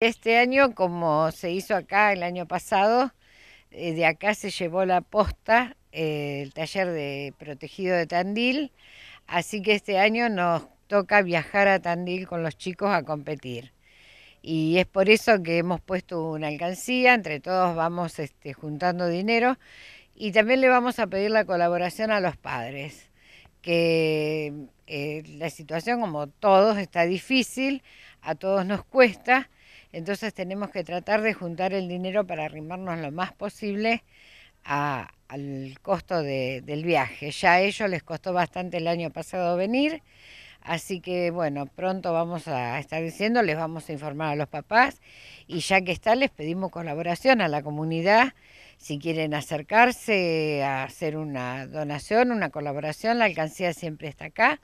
Este año, como se hizo acá el año pasado, eh, de acá se llevó la posta eh, el taller de protegido de Tandil, así que este año nos toca viajar a Tandil con los chicos a competir. Y es por eso que hemos puesto una alcancía, entre todos vamos este, juntando dinero y también le vamos a pedir la colaboración a los padres, que eh, la situación como todos está difícil, a todos nos cuesta entonces tenemos que tratar de juntar el dinero para arrimarnos lo más posible al costo del viaje. Ya a ellos les costó bastante el año pasado venir, así que bueno, pronto vamos a estar diciendo, les vamos a informar a los papás y ya que está les pedimos colaboración a la comunidad si quieren acercarse a hacer una donación, una colaboración, la alcancía siempre está acá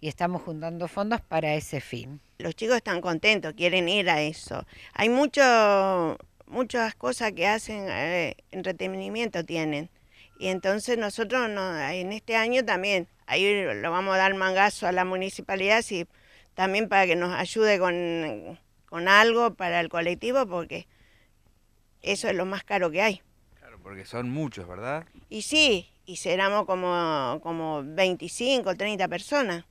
y estamos juntando fondos para ese fin. Los chicos están contentos, quieren ir a eso. Hay mucho, muchas cosas que hacen, eh, entretenimiento tienen. Y entonces nosotros no, en este año también, ahí lo vamos a dar mangazo a la municipalidad, y también para que nos ayude con algo para el colectivo, porque eso es lo más caro que hay porque son muchos, ¿verdad? Y sí, y seramos como, como 25, 30 personas.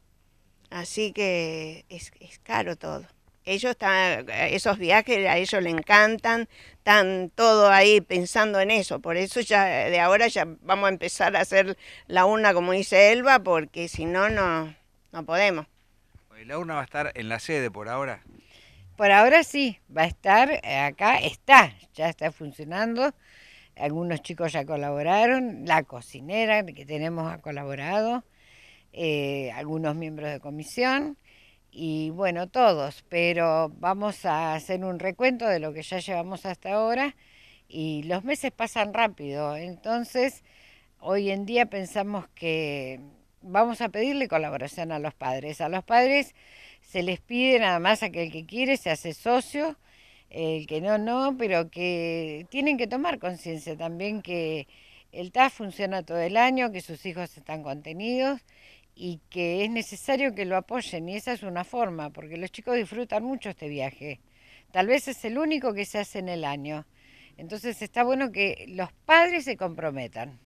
Así que es, caro todo. Ellos están, esos viajes a ellos les encantan, están todo ahí pensando en eso. Por eso ya de ahora ya vamos a empezar a hacer la urna como dice Elba, porque si no, no, no podemos. ¿La urna va a estar en la sede por ahora? Por ahora sí, va a estar acá, está, ya está funcionando algunos chicos ya colaboraron, la cocinera que tenemos ha colaborado, eh, algunos miembros de comisión y bueno, todos, pero vamos a hacer un recuento de lo que ya llevamos hasta ahora y los meses pasan rápido, entonces hoy en día pensamos que vamos a pedirle colaboración a los padres. A los padres se les pide nada más aquel que quiere, se hace socio el que no, no, pero que tienen que tomar conciencia también que el TAF funciona todo el año, que sus hijos están contenidos y que es necesario que lo apoyen y esa es una forma, porque los chicos disfrutan mucho este viaje. Tal vez es el único que se hace en el año. Entonces está bueno que los padres se comprometan.